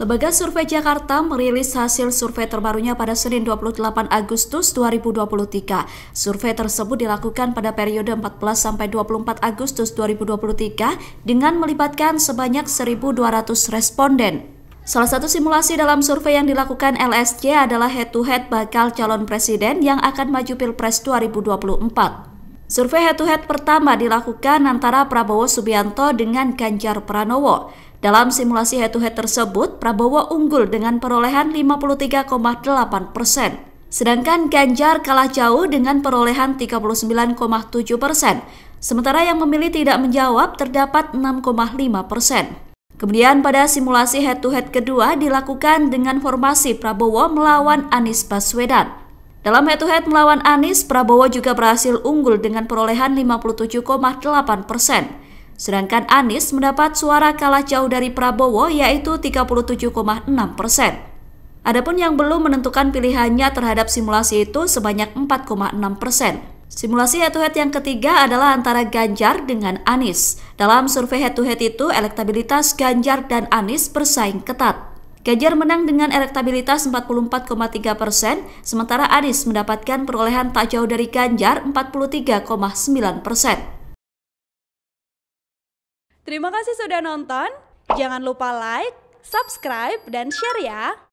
Lembaga Survei Jakarta merilis hasil survei terbarunya pada Senin 28 Agustus 2023. Survei tersebut dilakukan pada periode 14 sampai 24 Agustus 2023 dengan melibatkan sebanyak 1.200 responden. Salah satu simulasi dalam survei yang dilakukan LSC adalah head-to-head -head bakal calon presiden yang akan maju Pilpres 2024. Survei head-to-head -head pertama dilakukan antara Prabowo Subianto dengan Ganjar Pranowo. Dalam simulasi head-to-head -head tersebut, Prabowo unggul dengan perolehan 53,8 persen. Sedangkan Ganjar kalah jauh dengan perolehan 39,7 persen. Sementara yang memilih tidak menjawab terdapat 6,5 persen. Kemudian pada simulasi head-to-head -head kedua dilakukan dengan formasi Prabowo melawan Anies Baswedan. Dalam head-to-head melawan Anies, Prabowo juga berhasil unggul dengan perolehan 57,8 persen. Sedangkan Anies mendapat suara kalah jauh dari Prabowo yaitu 37,6 persen. Adapun yang belum menentukan pilihannya terhadap simulasi itu sebanyak 4,6 persen. Simulasi head-to-head yang ketiga adalah antara Ganjar dengan Anies. Dalam survei head-to-head -head itu, elektabilitas Ganjar dan Anies bersaing ketat. Ganjar menang dengan elektabilitas 44,3 persen, sementara Anies mendapatkan perolehan tak jauh dari Ganjar 43,9 persen. Terima kasih sudah nonton. Jangan lupa like, subscribe, dan share ya.